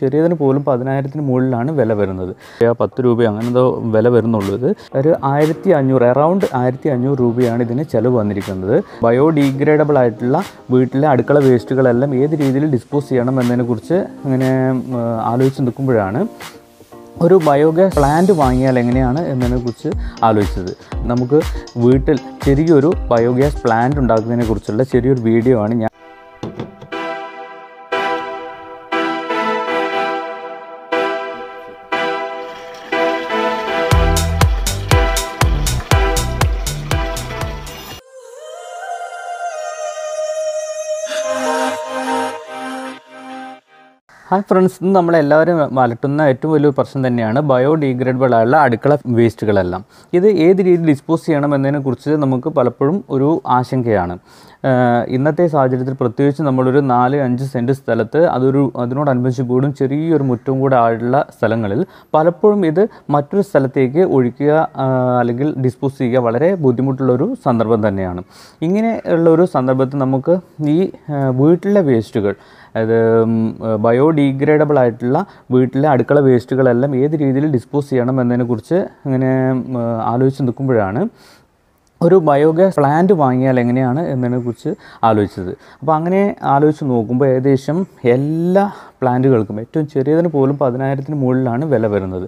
ചെറിയതിന് പോലും പതിനായിരത്തിന് മുകളിലാണ് വില വരുന്നത് പത്ത് രൂപ അങ്ങനെ എന്തോ വില വരുന്നുള്ളൂ ഇത് ഒരു ആയിരത്തി അഞ്ഞൂറ് അറൌണ്ട് ആയിരത്തി അഞ്ഞൂറ് രൂപയാണ് ഇതിന് ചിലവ് വന്നിരിക്കുന്നത് ബയോഡീഗ്രേഡബിൾ ആയിട്ടുള്ള വീട്ടിലെ അടുക്കള വേസ്റ്റുകളെല്ലാം ഏത് രീതിയിൽ ഡിസ്പോസ് ചെയ്യണം എന്നതിനെക്കുറിച്ച് അങ്ങനെ ആലോചിച്ച് നിൽക്കുമ്പോഴാണ് ഒരു ബയോഗ്യാസ് പ്ലാന്റ് വാങ്ങിയാൽ എങ്ങനെയാണ് എന്നതിനെക്കുറിച്ച് ആലോചിച്ചത് നമുക്ക് വീട്ടിൽ ചെറിയൊരു ബയോഗ്യാസ് പ്ലാന്റ് ഉണ്ടാക്കുന്നതിനെക്കുറിച്ചുള്ള ചെറിയൊരു വീഡിയോ ആണ് ഞാൻ ഹായ് ഫ്രണ്ട്സ് ഇന്ന് നമ്മളെല്ലാവരും മലട്ടുന്ന ഏറ്റവും വലിയ പ്രശ്നം തന്നെയാണ് ബയോഡീഗ്രേഡബിൾ ആയുള്ള അടുക്കള വേസ്റ്റുകളെല്ലാം ഇത് ഏത് രീതിയിൽ ഡിസ്പോസ് ചെയ്യണം എന്നതിനെക്കുറിച്ച് നമുക്ക് പലപ്പോഴും ഒരു ആശങ്കയാണ് ഇന്നത്തെ സാഹചര്യത്തിൽ പ്രത്യേകിച്ച് നമ്മളൊരു നാല് അഞ്ച് സെൻറ്റ് സ്ഥലത്ത് അതൊരു അതിനോടനുബന്ധിച്ച് കൂടും ചെറിയൊരു മുറ്റവും കൂടെ ആയിട്ടുള്ള സ്ഥലങ്ങളിൽ പലപ്പോഴും ഇത് മറ്റൊരു സ്ഥലത്തേക്ക് ഒഴിക്കുക അല്ലെങ്കിൽ ഡിസ്പോസ് ചെയ്യുക വളരെ ബുദ്ധിമുട്ടുള്ളൊരു സന്ദർഭം തന്നെയാണ് ഇങ്ങനെ ഉള്ള ഒരു സന്ദർഭത്തിൽ നമുക്ക് ഈ വീട്ടിലെ വേസ്റ്റുകൾ അത് ബയോഡീഗ്രേഡബിൾ ആയിട്ടുള്ള വീട്ടിലെ അടുക്കള വേസ്റ്റുകളെല്ലാം ഏത് രീതിയിൽ ഡിസ്പോസ് ചെയ്യണം എന്നതിനെക്കുറിച്ച് ഇങ്ങനെ ആലോചിച്ച് നിൽക്കുമ്പോഴാണ് ഒരു ബയോഗ്യാസ് പ്ലാന്റ് വാങ്ങിയാൽ എങ്ങനെയാണ് കുറിച്ച് ആലോചിച്ചത് അപ്പോൾ അങ്ങനെ ആലോചിച്ച് നോക്കുമ്പോൾ ഏകദേശം എല്ലാ പ്ലാന്റുകൾക്കും ഏറ്റവും ചെറിയതിന് പോലും പതിനായിരത്തിന് മുകളിലാണ് വില വരുന്നത്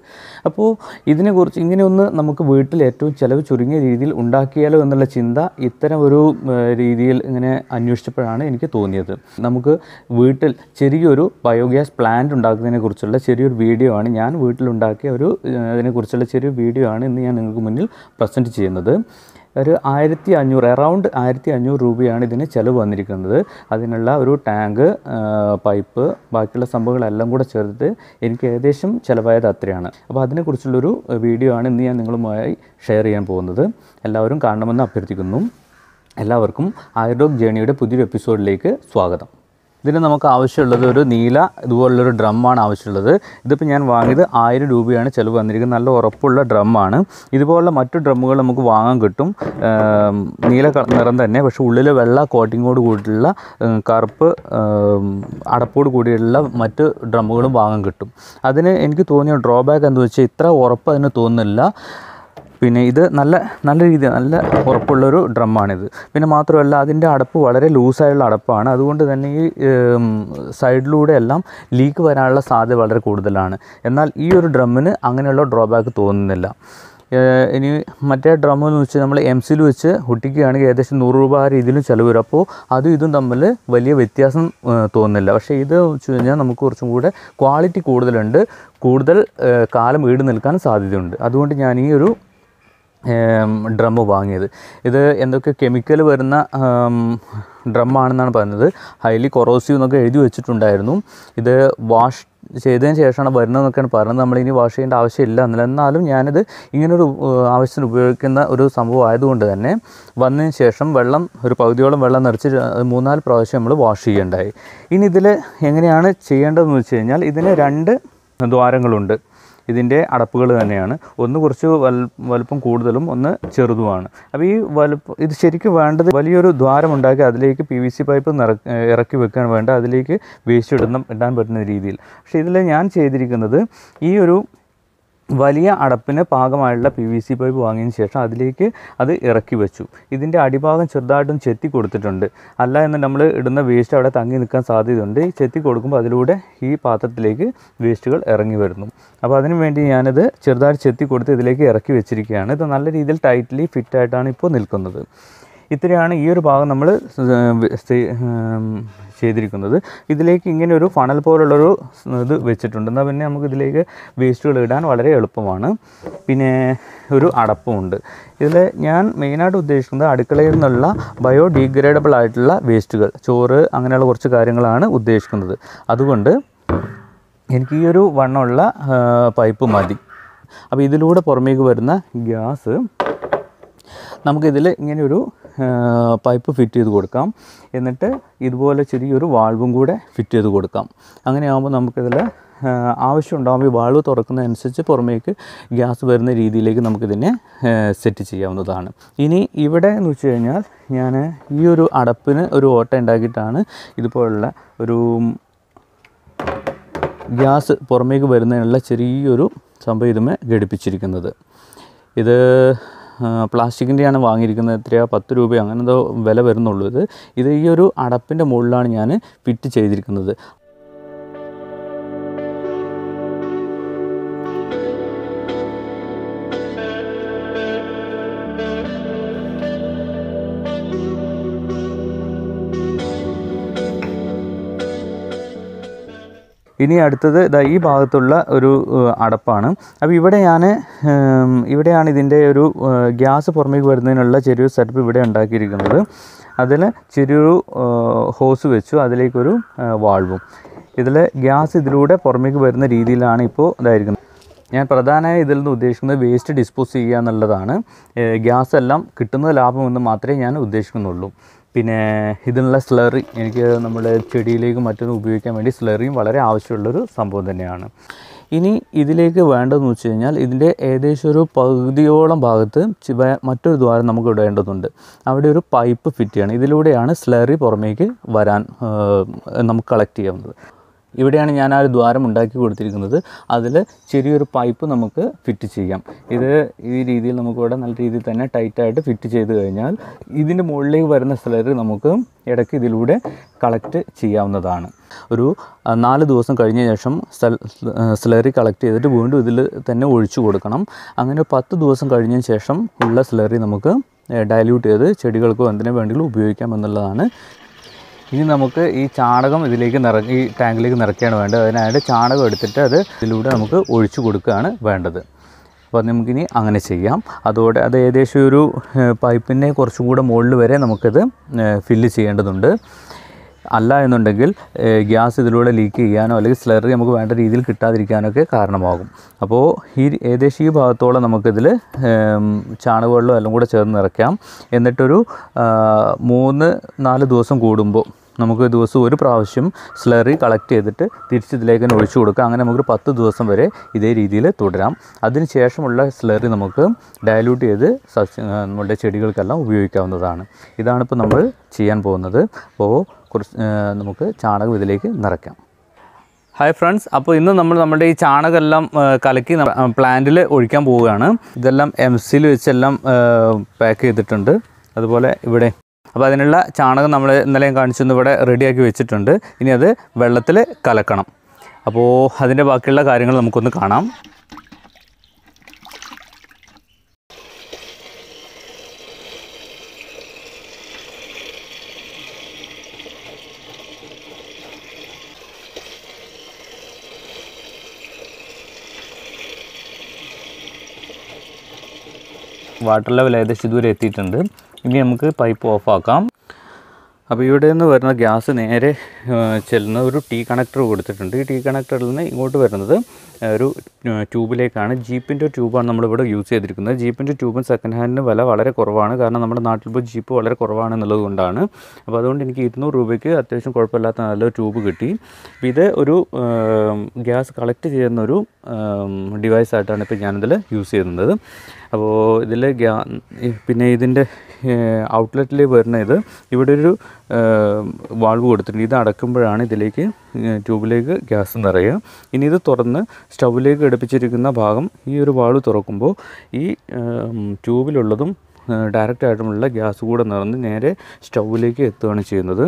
അപ്പോൾ ഇതിനെക്കുറിച്ച് ഇങ്ങനെയൊന്ന് നമുക്ക് വീട്ടിൽ ഏറ്റവും ചിലവ് ചുരുങ്ങിയ രീതിയിൽ ഉണ്ടാക്കിയാലോ എന്നുള്ള ചിന്ത ഇത്തരം ഒരു രീതിയിൽ ഇങ്ങനെ അന്വേഷിച്ചപ്പോഴാണ് എനിക്ക് തോന്നിയത് നമുക്ക് വീട്ടിൽ ചെറിയൊരു ബയോഗ്യാസ് പ്ലാന്റ് കുറിച്ചുള്ള ചെറിയൊരു വീഡിയോ ആണ് ഞാൻ വീട്ടിലുണ്ടാക്കിയ ഒരു ഇതിനെക്കുറിച്ചുള്ള ചെറിയ വീഡിയോ ആണ് ഇന്ന് ഞാൻ നിങ്ങൾക്ക് മുന്നിൽ പ്രസൻറ്റ് ചെയ്യുന്നത് ഒരു ആയിരത്തി അഞ്ഞൂറ് അറൗണ്ട് ആയിരത്തി അഞ്ഞൂറ് രൂപയാണ് ഇതിന് ചിലവ് വന്നിരിക്കുന്നത് അതിനുള്ള ഒരു ടാങ്ക് പൈപ്പ് ബാക്കിയുള്ള സംഭവങ്ങളെല്ലാം കൂടെ ചേർത്തിട്ട് എനിക്ക് ഏകദേശം ചിലവായത് അത്രയാണ് അപ്പോൾ അതിനെക്കുറിച്ചുള്ളൊരു വീഡിയോ ആണ് ഇന്ന് ഞാൻ നിങ്ങളുമായി ഷെയർ ചെയ്യാൻ പോകുന്നത് എല്ലാവരും കാണണമെന്ന് അഭ്യർത്ഥിക്കുന്നു എല്ലാവർക്കും ആയുർഡോഗ് ജേണിയുടെ പുതിയൊരു എപ്പിസോഡിലേക്ക് സ്വാഗതം ഇതിന് നമുക്ക് ആവശ്യമുള്ളത് ഒരു നീല ഇതുപോലുള്ളൊരു ഡ്രമ്മാണ് ആവശ്യമുള്ളത് ഇതിപ്പോൾ ഞാൻ വാങ്ങിയത് ആയിരം രൂപയാണ് ചിലവ് വന്നിരിക്കുന്നത് നല്ല ഉറപ്പുള്ള ഡ്രമ്മാണ് ഇതുപോലുള്ള മറ്റു ഡ്രമ്മുകൾ നമുക്ക് വാങ്ങാൻ കിട്ടും നീല നിറം തന്നെ പക്ഷേ ഉള്ളിൽ വെള്ള കോട്ടിങ്ങോട് കൂടിയുള്ള കറുപ്പ് അടപ്പോട് കൂടിയുള്ള മറ്റ് ഡ്രമ്മുകളും വാങ്ങാൻ കിട്ടും അതിന് എനിക്ക് തോന്നിയ ഡ്രോബാക്ക് എന്താ വെച്ചാൽ ഇത്ര ഉറപ്പ് അതിന് തോന്നുന്നില്ല പിന്നെ ഇത് നല്ല നല്ല രീതിയിൽ നല്ല ഉറപ്പുള്ളൊരു ഡ്രമ്മാണിത് പിന്നെ മാത്രമല്ല അതിൻ്റെ അടപ്പ് വളരെ ലൂസായുള്ള അടപ്പാണ് അതുകൊണ്ട് തന്നെ ഈ സൈഡിലൂടെ എല്ലാം ലീക്ക് വരാനുള്ള സാധ്യത വളരെ കൂടുതലാണ് എന്നാൽ ഈ ഒരു ഡ്രമ്മിന് അങ്ങനെയുള്ള ഡ്രോബാക്ക് തോന്നുന്നില്ല ഇനി മറ്റേ ഡ്രം എന്ന് വെച്ച് നമ്മൾ എം സിയിൽ വെച്ച് ഒട്ടിക്കുകയാണെങ്കിൽ ഏകദേശം നൂറ് രൂപ ആ രീതിയിലും ചിലവ് വരും അപ്പോൾ അതും ഇതും തമ്മിൽ വലിയ വ്യത്യാസം തോന്നുന്നില്ല പക്ഷേ ഇത് വെച്ച് കഴിഞ്ഞാൽ നമുക്ക് കുറച്ചും കൂടെ ക്വാളിറ്റി കൂടുതലുണ്ട് കൂടുതൽ കാലം ഈട് നിൽക്കാൻ സാധ്യതയുണ്ട് അതുകൊണ്ട് ഞാൻ ഈ ഒരു ഡ്രമ്മ് വാങ്ങിയത് ഇത് എന്തൊക്കെ കെമിക്കൽ വരുന്ന ഡ്രമ്മാണെന്നാണ് പറഞ്ഞത് ഹൈലി കൊറോസീവ് എന്നൊക്കെ എഴുതി വെച്ചിട്ടുണ്ടായിരുന്നു ഇത് വാഷ് ചെയ്തതിന് ശേഷമാണ് വരുന്നതെന്നൊക്കെയാണ് പറഞ്ഞത് നമ്മളിനി വാഷ് ചെയ്യേണ്ട ആവശ്യമില്ല എന്നില്ല എന്നാലും ഞാനിത് ഇങ്ങനൊരു ആവശ്യത്തിന് ഉപയോഗിക്കുന്ന ഒരു സംഭവം ആയതുകൊണ്ട് തന്നെ വന്നതിന് ശേഷം വെള്ളം ഒരു പകുതിയോളം വെള്ളം നിറച്ച് മൂന്നാല് പ്രാവശ്യം നമ്മൾ വാഷ് ചെയ്യേണ്ടായി ഇനി ഇതിൽ എങ്ങനെയാണ് ചെയ്യേണ്ടതെന്ന് വെച്ച് കഴിഞ്ഞാൽ ഇതിന് രണ്ട് ദ്വാരങ്ങളുണ്ട് ഇതിൻ്റെ അടപ്പുകൾ തന്നെയാണ് ഒന്ന് കുറച്ച് വലുപ്പം കൂടുതലും ഒന്ന് ചെറുതുമാണ് അപ്പോൾ ഈ വലുപ്പം ഇത് ശരിക്കും വേണ്ടത് വലിയൊരു ദ്വാരം ഉണ്ടാക്കി അതിലേക്ക് പി വി സി പൈപ്പ് ഇറക്കി വെക്കാൻ വേണ്ട അതിലേക്ക് വേസ്റ്റ് ഇടുന്ന ഇടാൻ പറ്റുന്ന രീതിയിൽ പക്ഷേ ഇതിൽ ഞാൻ ചെയ്തിരിക്കുന്നത് ഈ ഒരു വലിയ അടപ്പിന് പാകമായുള്ള പി വി സി പൈപ്പ് വാങ്ങിയതിന് ശേഷം അതിലേക്ക് അത് ഇറക്കി വെച്ചു ഇതിൻ്റെ അടിഭാഗം ചെറുതായിട്ടും ചെത്തി കൊടുത്തിട്ടുണ്ട് അല്ല എന്ന് നമ്മൾ ഇടുന്ന വേസ്റ്റ് അവിടെ തങ്ങി നിൽക്കാൻ സാധ്യതയുണ്ട് ചെത്തി കൊടുക്കുമ്പോൾ അതിലൂടെ ഈ പാത്രത്തിലേക്ക് വേസ്റ്റുകൾ ഇറങ്ങി വരുന്നു അപ്പോൾ അതിനു വേണ്ടി ഞാനത് ചെറുതായിട്ട് ചെത്തി കൊടുത്ത് ഇതിലേക്ക് ഇറക്കി വെച്ചിരിക്കുകയാണ് ഇത് നല്ല രീതിയിൽ ടൈറ്റ്ലി ഫിറ്റായിട്ടാണ് ഇപ്പോൾ നിൽക്കുന്നത് ഇത്രയാണ് ഈ ഒരു ഭാഗം നമ്മൾ ചെയ്തിരിക്കുന്നത് ഇതിലേക്ക് ഇങ്ങനെ ഒരു ഫണൽ പോലുള്ളൊരു ഇത് വെച്ചിട്ടുണ്ട് എന്നാൽ പിന്നെ നമുക്ക് ഇതിലേക്ക് വേസ്റ്റുകൾ ഇടാൻ വളരെ എളുപ്പമാണ് പിന്നെ ഒരു അടപ്പുമുണ്ട് ഇതിൽ ഞാൻ മെയിനായിട്ട് ഉദ്ദേശിക്കുന്നത് അടുക്കളയിൽ നിന്നുള്ള ബയോഡീഗ്രേഡബിൾ ആയിട്ടുള്ള വേസ്റ്റുകൾ ചോറ് അങ്ങനെയുള്ള കുറച്ച് കാര്യങ്ങളാണ് ഉദ്ദേശിക്കുന്നത് അതുകൊണ്ട് എനിക്ക് ഈ ഒരു വണ്ണമുള്ള പൈപ്പ് മതി അപ്പോൾ ഇതിലൂടെ പുറമേക്ക് വരുന്ന ഗ്യാസ് നമുക്കിതിൽ ഇങ്ങനെ ഒരു പൈപ്പ് ഫിറ്റ് ചെയ്ത് കൊടുക്കാം എന്നിട്ട് ഇതുപോലെ ചെറിയൊരു വാൾവും കൂടെ ഫിറ്റ് ചെയ്ത് കൊടുക്കാം അങ്ങനെയാകുമ്പോൾ നമുക്കിതിൽ ആവശ്യം ഉണ്ടാകുമ്പോൾ വാൾവ് തുറക്കുന്നതനുസരിച്ച് പുറമേക്ക് ഗ്യാസ് വരുന്ന രീതിയിലേക്ക് നമുക്കിതിനെ സെറ്റ് ചെയ്യാവുന്നതാണ് ഇനി ഇവിടെ എന്ന് വെച്ച് കഴിഞ്ഞാൽ ഞാൻ ഈ ഒരു അടപ്പിന് ഒരു ഓട്ട ഉണ്ടാക്കിയിട്ടാണ് ഇതുപോലുള്ള ഒരു ഗ്യാസ് പുറമേക്ക് വരുന്നതിനുള്ള ചെറിയൊരു സംഭവം ഇതുമേ ഘടിപ്പിച്ചിരിക്കുന്നത് ഇത് പ്ലാസ്റ്റിക്കിൻ്റെയാണ് വാങ്ങിയിരിക്കുന്നത് എത്രയാണ് പത്ത് രൂപയോ അങ്ങനെന്തോ വില വരുന്നുള്ളൂ ഇത് ഇത് ഈ ഒരു അടപ്പിൻ്റെ മുകളിലാണ് ഞാൻ ഫിറ്റ് ചെയ്തിരിക്കുന്നത് ഇനി അടുത്തത് ഇതാ ഈ ഭാഗത്തുള്ള ഒരു അടപ്പാണ് അപ്പോൾ ഇവിടെ ഞാൻ ഇവിടെയാണ് ഇതിൻ്റെ ഒരു ഗ്യാസ് പുറമേക്ക് വരുന്നതിനുള്ള ചെറിയൊരു സെറ്റപ്പ് ഇവിടെ ഉണ്ടാക്കിയിരിക്കുന്നത് അതിൽ ചെറിയൊരു ഹോസ് വെച്ചു അതിലേക്കൊരു വാൾവും ഇതിൽ ഗ്യാസ് ഇതിലൂടെ പുറമേക്ക് വരുന്ന രീതിയിലാണ് ഇപ്പോൾ ഇതായിരിക്കുന്നത് ഞാൻ പ്രധാനമായി ഇതിൽ നിന്ന് ഉദ്ദേശിക്കുന്നത് വേസ്റ്റ് ഡിസ്പോസ് ചെയ്യുക എന്നുള്ളതാണ് ഗ്യാസ് എല്ലാം കിട്ടുന്ന ലാഭമെന്ന് മാത്രമേ ഞാൻ ഉദ്ദേശിക്കുന്നുള്ളൂ പിന്നെ ഇതിനുള്ള സ്ലറി എനിക്ക് നമ്മുടെ ചെടിയിലേക്ക് മറ്റൊന്ന് ഉപയോഗിക്കാൻ വേണ്ടി സ്ലറിയും വളരെ ആവശ്യമുള്ളൊരു സംഭവം തന്നെയാണ് ഇനി ഇതിലേക്ക് വേണ്ടതെന്ന് വെച്ച് കഴിഞ്ഞാൽ ഇതിൻ്റെ ഏകദേശം ഒരു പകുതിയോളം ഭാഗത്ത് മറ്റൊരു ദ്വാരം നമുക്ക് ഇടേണ്ടതുണ്ട് അവിടെ ഒരു പൈപ്പ് ഫിറ്റ് ചെയ്യണം ഇതിലൂടെയാണ് സ്ലറി പുറമേക്ക് വരാൻ നമുക്ക് കളക്ട് ചെയ്യാവുന്നത് ഇവിടെയാണ് ഞാൻ ആ ഒരു ദ്വാരം ഉണ്ടാക്കി കൊടുത്തിരിക്കുന്നത് അതിൽ ചെറിയൊരു പൈപ്പ് നമുക്ക് ഫിറ്റ് ചെയ്യാം ഇത് ഈ രീതിയിൽ നമുക്കിവിടെ നല്ല രീതിയിൽ തന്നെ ടൈറ്റായിട്ട് ഫിറ്റ് ചെയ്ത് കഴിഞ്ഞാൽ ഇതിൻ്റെ മുകളിലേക്ക് വരുന്ന സ്ലറി നമുക്ക് ഇടയ്ക്ക് ഇതിലൂടെ കളക്ട് ചെയ്യാവുന്നതാണ് ഒരു നാല് ദിവസം കഴിഞ്ഞ ശേഷം സ്ലറി കളക്ട് ചെയ്തിട്ട് വീണ്ടും ഇതിൽ തന്നെ ഒഴിച്ചു കൊടുക്കണം അങ്ങനെ പത്ത് ദിവസം കഴിഞ്ഞ ശേഷം ഉള്ള സ്ലറി നമുക്ക് ഡയല്യൂട്ട് ചെയ്ത് ചെടികൾക്കോ എന്തിനു വേണ്ടിയും ഉപയോഗിക്കാം എന്നുള്ളതാണ് ഇനി നമുക്ക് ഈ ചാണകം ഇതിലേക്ക് നിറ ഈ ടാങ്കിലേക്ക് നിറയ്ക്കുകയാണ് വേണ്ടത് അതിനായിട്ട് ചാണകം എടുത്തിട്ട് അത് ഇതിലൂടെ നമുക്ക് ഒഴിച്ചു കൊടുക്കുകയാണ് വേണ്ടത് അപ്പോൾ നമുക്കിനി അങ്ങനെ ചെയ്യാം അതോടെ അത് ഏകദേശം ഒരു പൈപ്പിൻ്റെ കുറച്ചും കൂടെ മുകളിൽ വരെ നമുക്കത് ഫില്ല് ചെയ്യേണ്ടതുണ്ട് അല്ല എന്നുണ്ടെങ്കിൽ ഗ്യാസ് ഇതിലൂടെ ലീക്ക് ചെയ്യാനോ അല്ലെങ്കിൽ സ്ലറി നമുക്ക് വേണ്ട രീതിയിൽ കിട്ടാതിരിക്കാനൊക്കെ കാരണമാകും അപ്പോൾ ഈ ഏകദേശം ഈ ഭാഗത്തോളം നമുക്കിതിൽ ചാണകവെള്ളം എല്ലാം കൂടെ ചേർന്ന് നിറയ്ക്കാം എന്നിട്ടൊരു മൂന്ന് നാല് ദിവസം കൂടുമ്പോൾ നമുക്ക് ദിവസം ഒരു പ്രാവശ്യം സ്ലറി കളക്ട് ചെയ്തിട്ട് തിരിച്ച് ഇതിലേക്ക് തന്നെ ഒഴിച്ചു കൊടുക്കുക അങ്ങനെ നമുക്കൊരു പത്ത് ദിവസം വരെ ഇതേ രീതിയിൽ തുടരാം അതിന് ശേഷമുള്ള സ്ലറി നമുക്ക് ഡയലൂട്ട് ചെയ്ത് സസ്യ നമ്മുടെ ചെടികൾക്കെല്ലാം ഉപയോഗിക്കാവുന്നതാണ് ഇതാണ് ഇപ്പോൾ നമ്മൾ ചെയ്യാൻ പോകുന്നത് അപ്പോൾ കുറച്ച് നമുക്ക് ചാണകം ഇതിലേക്ക് നിറയ്ക്കാം ഹായ് ഫ്രണ്ട്സ് അപ്പോൾ ഇന്ന് നമ്മൾ നമ്മുടെ ഈ ചാണകമെല്ലാം കലക്കി പ്ലാന്റിൽ ഒഴിക്കാൻ പോവുകയാണ് ഇതെല്ലാം എം സിയിൽ വെച്ചെല്ലാം പാക്ക് ചെയ്തിട്ടുണ്ട് അതുപോലെ ഇവിടെ അപ്പോൾ അതിനുള്ള ചാണകം നമ്മൾ ഇന്നലെയും കാണിച്ചു ഇവിടെ റെഡിയാക്കി വെച്ചിട്ടുണ്ട് ഇനി അത് വെള്ളത്തിൽ കലക്കണം അപ്പോൾ അതിൻ്റെ ബാക്കിയുള്ള കാര്യങ്ങൾ നമുക്കൊന്ന് കാണാം വാട്ടർ ലെവൽ ഏകദേശം ഇതുവരെ എത്തിയിട്ടുണ്ട് ഇനി നമുക്ക് പൈപ്പ് ഓഫാക്കാം അപ്പോൾ ഇവിടെ നിന്ന് വരുന്ന ഗ്യാസ് നേരെ ചെല്ലുന്ന ഒരു ടീ കണക്ടർ കൊടുത്തിട്ടുണ്ട് ഈ ടീ കണക്ടറിൽ നിന്ന് ഇങ്ങോട്ട് വരുന്നത് ഒരു ട്യൂബിലേക്കാണ് ജീപ്പിൻ്റെ ട്യൂബാണ് നമ്മളിവിടെ യൂസ് ചെയ്തിരിക്കുന്നത് ജീപ്പിൻ്റെ ട്യൂബും സെക്കൻഡ് ഹാൻഡിന് വില വളരെ കുറവാണ് കാരണം നമ്മുടെ നാട്ടിൽ ഇപ്പോൾ ജീപ്പ് വളരെ കുറവാണ് എന്നുള്ളതുകൊണ്ടാണ് അപ്പോൾ അതുകൊണ്ട് എനിക്ക് ഇരുന്നൂറ് രൂപയ്ക്ക് അത്യാവശ്യം കുഴപ്പമില്ലാത്ത നല്ലൊരു ട്യൂബ് കിട്ടി ഇത് ഒരു ഗ്യാസ് കളക്ട് ചെയ്യുന്ന ഒരു ഡിവൈസ് ഇപ്പോൾ ഞാനിതിൽ യൂസ് ചെയ്യുന്നത് അപ്പോൾ ഇതിൽ ഗ്യാ പിന്നെ ഇതിൻ്റെ ഔട്ട്ലെറ്റിൽ വരുന്ന ഇത് ഇവിടെ ഒരു വാൾവ് കൊടുത്തിട്ടുണ്ട് ഇത് അടക്കുമ്പോഴാണ് ഇതിലേക്ക് ട്യൂബിലേക്ക് ഗ്യാസ് നിറയുക ഇനി ഇത് തുറന്ന് സ്റ്റൗവിലേക്ക് എടുപ്പിച്ചിരിക്കുന്ന ഭാഗം ഈ ഒരു വാൾവ് തുറക്കുമ്പോൾ ഈ ട്യൂബിലുള്ളതും ഡയറക്റ്റ് ഗ്യാസ് കൂടെ നിറഞ്ഞ് നേരെ സ്റ്റൗവിലേക്ക് എത്തുകയാണ് ചെയ്യുന്നത്